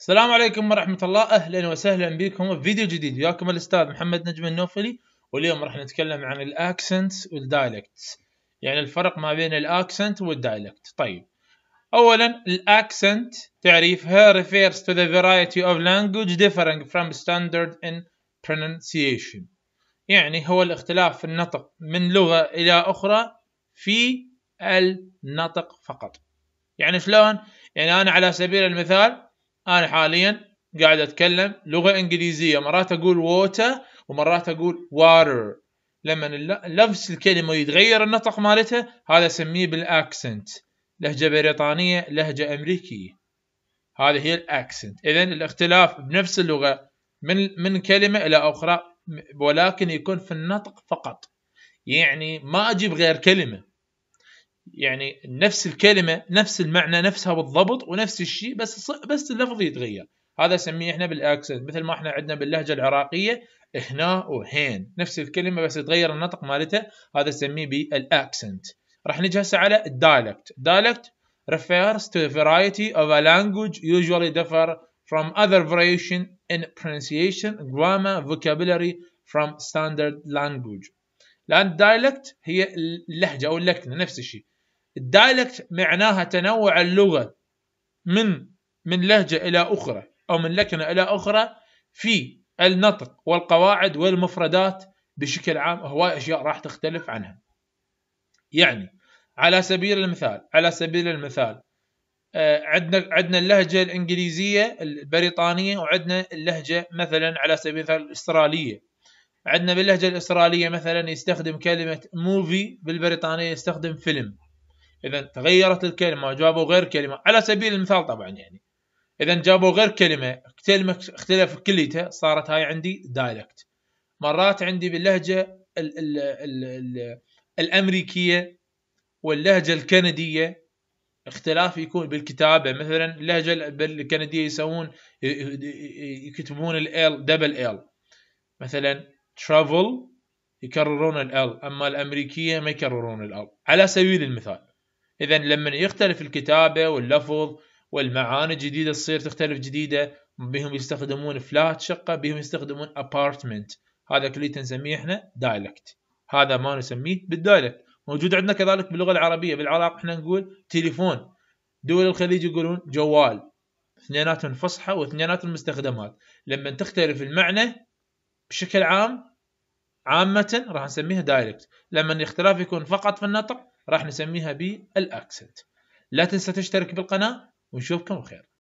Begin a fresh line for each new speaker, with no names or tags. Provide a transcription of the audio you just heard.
السلام عليكم ورحمة الله أهلا وسهلا بكم في فيديو جديد وياكم الأستاذ محمد نجم النوفلي واليوم راح نتكلم عن الأكسنت والدايلكت يعني الفرق ما بين الأكسنت والدايلكت طيب أولا الأكسنت تعريفها refers to the variety of language differing from standard in pronunciation يعني هو الاختلاف في النطق من لغة إلى أخرى في النطق فقط يعني شلون؟ يعني أنا على سبيل المثال انا حاليا قاعد اتكلم لغه انجليزيه مرات اقول ووتر ومرات اقول واتر لما لفظ الكلمه يتغير النطق مالتها هذا اسميه بالاكسنت لهجه بريطانيه لهجه امريكيه هذه هي الاكسنت اذا الاختلاف بنفس اللغه من من كلمه الى اخرى ولكن يكون في النطق فقط يعني ما اجيب غير كلمه يعني نفس الكلمه نفس المعنى نفسها بالضبط ونفس الشيء بس بس اللفظ يتغير هذا نسميه احنا بالاكسنت مثل ما احنا عندنا باللهجه العراقيه هنا وهين نفس الكلمه بس يتغير النطق مالتها هذا نسميه بالاكسنت راح نجي هسه على الدايلكت دايلكت refers to a variety of a language usually differ from other variation in pronunciation grammar vocabulary from standard language لان الدايلكت هي اللهجه او اللكنه نفس الشيء الدايلكت معناها تنوع اللغة من من لهجة إلى أخرى أو من لكنة إلى أخرى في النطق والقواعد والمفردات بشكل عام هواي أشياء راح تختلف عنها يعني على سبيل المثال على سبيل المثال آه، عندنا عندنا اللهجه الانجليزيه البريطانيه وعندنا اللهجه مثلا على سبيل المثال الاستراليه عندنا باللهجه الاستراليه مثلا يستخدم كلمه موفي بالبريطانيه يستخدم فيلم اذا تغيرت الكلمه جابوا غير كلمه على سبيل المثال طبعا يعني اذا جابوا غير كلمه كلمه اختلف كليتها صارت هاي عندي دايلكت مرات عندي باللهجه ال ال ال الـ الامريكيه واللهجه الكنديه اختلاف يكون بالكتابه مثلا اللهجه الكنديه يسوون يكتبون ال دبل ال مثلا ترافل يكررون ال اما الامريكيه ما يكررون ال على سبيل المثال إذا لما يختلف الكتابة واللفظ والمعاني الجديدة تصير تختلف جديدة بهم يستخدمون فلات شقة بهم يستخدمون apartment هذا كلية نسميه احنا دايلكت هذا ما نسميه بالدايلكت موجود عندنا كذلك باللغة العربية بالعراق احنا نقول تليفون دول الخليج يقولون جوال اثنيناتهم فصحى واثنيناتهم مستخدمات لما تختلف المعنى بشكل عام عامة راح نسميها دايركت لما الاختلاف يكون فقط في النطق راح نسميها بالاكسنت لا تنسى تشترك بالقناه ونشوفكم بخير